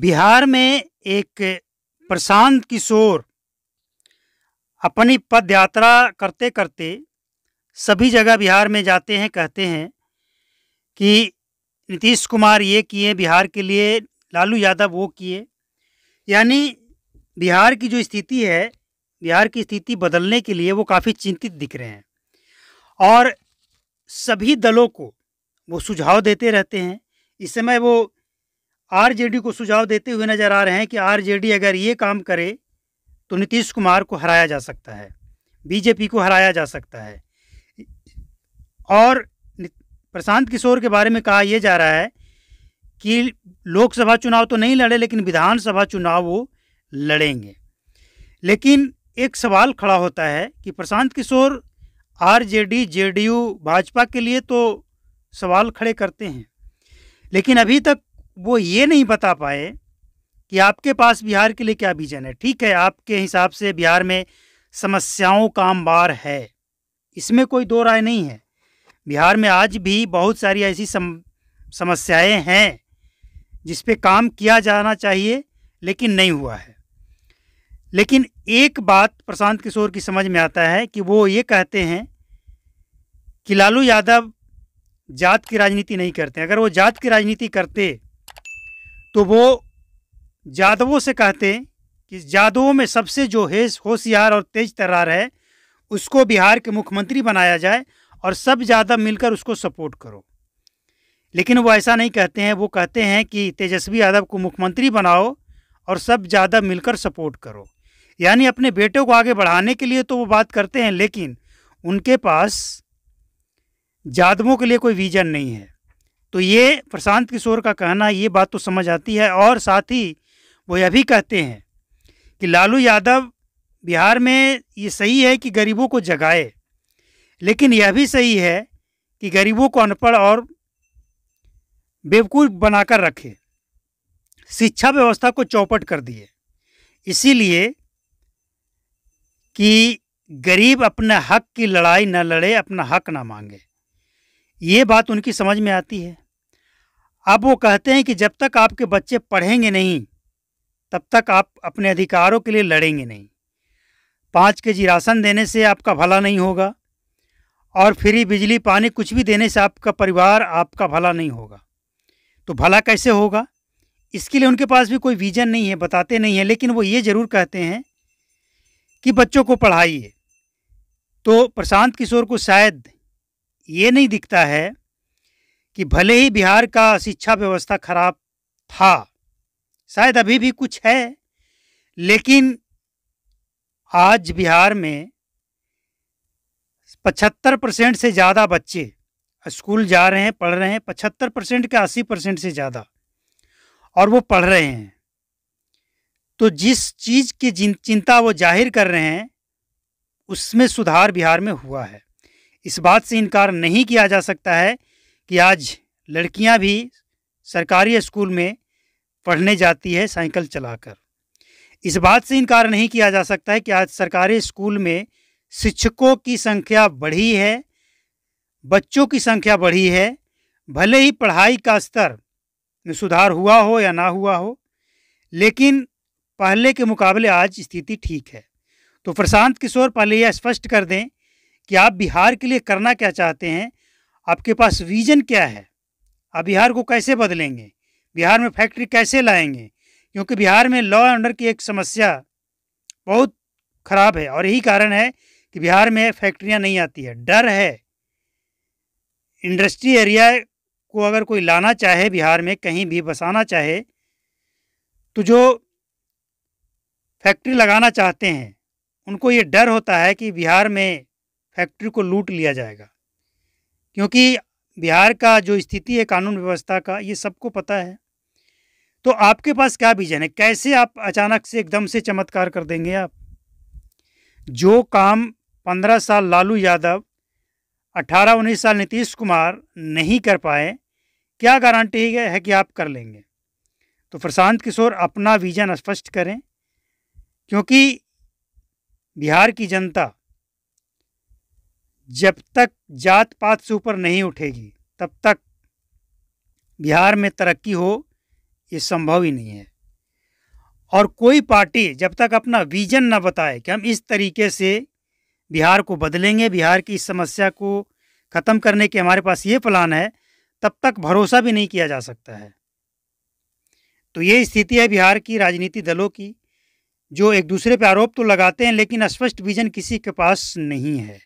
बिहार में एक प्रशांत किशोर अपनी पद यात्रा करते करते सभी जगह बिहार में जाते हैं कहते हैं कि नीतीश कुमार ये किए बिहार के लिए लालू यादव वो किए यानी बिहार की जो स्थिति है बिहार की स्थिति बदलने के लिए वो काफ़ी चिंतित दिख रहे हैं और सभी दलों को वो सुझाव देते रहते हैं इस समय वो आरजेडी को सुझाव देते हुए नजर आ रहे हैं कि आरजेडी अगर ये काम करे तो नीतीश कुमार को हराया जा सकता है बीजेपी को हराया जा सकता है और प्रशांत किशोर के बारे में कहा यह जा रहा है कि लोकसभा चुनाव तो नहीं लड़े लेकिन विधानसभा चुनाव वो लड़ेंगे लेकिन एक सवाल खड़ा होता है कि प्रशांत किशोर आरजेडी जेडीयू भाजपा के लिए तो सवाल खड़े करते हैं लेकिन अभी तक वो ये नहीं बता पाए कि आपके पास बिहार के लिए क्या विजन है ठीक है आपके हिसाब से बिहार में समस्याओं का अंबार है इसमें कोई दो राय नहीं है बिहार में आज भी बहुत सारी ऐसी सम, समस्याएं हैं जिस पे काम किया जाना चाहिए लेकिन नहीं हुआ है लेकिन एक बात प्रशांत किशोर की समझ में आता है कि वो ये कहते हैं कि लालू यादव जात की राजनीति नहीं करते अगर वो जात की राजनीति करते तो वो जादवों से कहते हैं कि जादवों में सबसे जो है होशियार और तेज तर्रार है उसको बिहार के मुख्यमंत्री बनाया जाए और सब ज़्यादा मिलकर उसको सपोर्ट करो लेकिन वो ऐसा नहीं कहते हैं वो कहते हैं कि तेजस्वी यादव को मुख्यमंत्री बनाओ और सब ज़्यादा मिलकर सपोर्ट करो यानी अपने बेटे को आगे बढ़ाने के लिए तो वो बात करते हैं लेकिन उनके पास जादवों के लिए कोई विज़न नहीं है तो ये प्रशांत किशोर का कहना ये बात तो समझ आती है और साथ ही वो यह भी कहते हैं कि लालू यादव बिहार में ये सही है कि गरीबों को जगाए लेकिन यह भी सही है कि गरीबों को अनपढ़ और बेवकूफ़ बनाकर रखे शिक्षा व्यवस्था को चौपट कर दिए इसीलिए कि गरीब अपने हक की लड़ाई न लड़े अपना हक ना मांगे ये बात उनकी समझ में आती है अब वो कहते हैं कि जब तक आपके बच्चे पढ़ेंगे नहीं तब तक आप अपने अधिकारों के लिए लड़ेंगे नहीं पाँच के जी राशन देने से आपका भला नहीं होगा और फ्री बिजली पानी कुछ भी देने से आपका परिवार आपका भला नहीं होगा तो भला कैसे होगा इसके लिए उनके पास भी कोई विज़न नहीं है बताते नहीं हैं लेकिन वो ये ज़रूर कहते हैं कि बच्चों को पढ़ाइए तो प्रशांत किशोर को शायद ये नहीं दिखता है कि भले ही बिहार का शिक्षा व्यवस्था खराब था शायद अभी भी कुछ है लेकिन आज बिहार में पचहत्तर परसेंट से ज़्यादा बच्चे स्कूल जा रहे हैं पढ़ रहे हैं पचहत्तर परसेंट के अस्सी परसेंट से ज़्यादा और वो पढ़ रहे हैं तो जिस चीज़ की चिंता वो जाहिर कर रहे हैं उसमें सुधार बिहार में हुआ है इस बात से इनकार नहीं किया जा सकता है कि आज लड़कियां भी सरकारी स्कूल में पढ़ने जाती है साइकिल चलाकर इस बात से इनकार नहीं किया जा सकता है कि आज सरकारी स्कूल में शिक्षकों की संख्या बढ़ी है बच्चों की संख्या बढ़ी है भले ही पढ़ाई का स्तर में सुधार हुआ हो या ना हुआ हो लेकिन पहले के मुकाबले आज स्थिति ठीक है तो प्रशांत किशोर पहले यह स्पष्ट कर दें कि आप बिहार के लिए करना क्या चाहते हैं आपके पास विजन क्या है आप बिहार को कैसे बदलेंगे बिहार में फैक्ट्री कैसे लाएंगे क्योंकि बिहार में लॉ एंड ऑर्डर की एक समस्या बहुत खराब है और यही कारण है कि बिहार में फैक्ट्रियां नहीं आती है डर है इंडस्ट्री एरिया को अगर कोई लाना चाहे बिहार में कहीं भी बसाना चाहे तो जो फैक्ट्री लगाना चाहते हैं उनको ये डर होता है कि बिहार में फैक्ट्री को लूट लिया जाएगा क्योंकि बिहार का जो स्थिति है कानून व्यवस्था का ये सबको पता है तो आपके पास क्या विजन है कैसे आप अचानक से एकदम से चमत्कार कर देंगे आप जो काम पंद्रह साल लालू यादव अट्ठारह उन्नीस साल नीतीश कुमार नहीं कर पाए क्या गारंटी है कि आप कर लेंगे तो प्रशांत किशोर अपना विजन स्पष्ट करें क्योंकि बिहार की जनता जब तक जात पात से ऊपर नहीं उठेगी तब तक बिहार में तरक्की हो ये संभव ही नहीं है और कोई पार्टी जब तक अपना विजन न बताए कि हम इस तरीके से बिहार को बदलेंगे बिहार की इस समस्या को ख़त्म करने के हमारे पास ये प्लान है तब तक भरोसा भी नहीं किया जा सकता है तो ये स्थिति है बिहार की राजनीति दलों की जो एक दूसरे पर आरोप तो लगाते हैं लेकिन स्पष्ट विजन किसी के पास नहीं है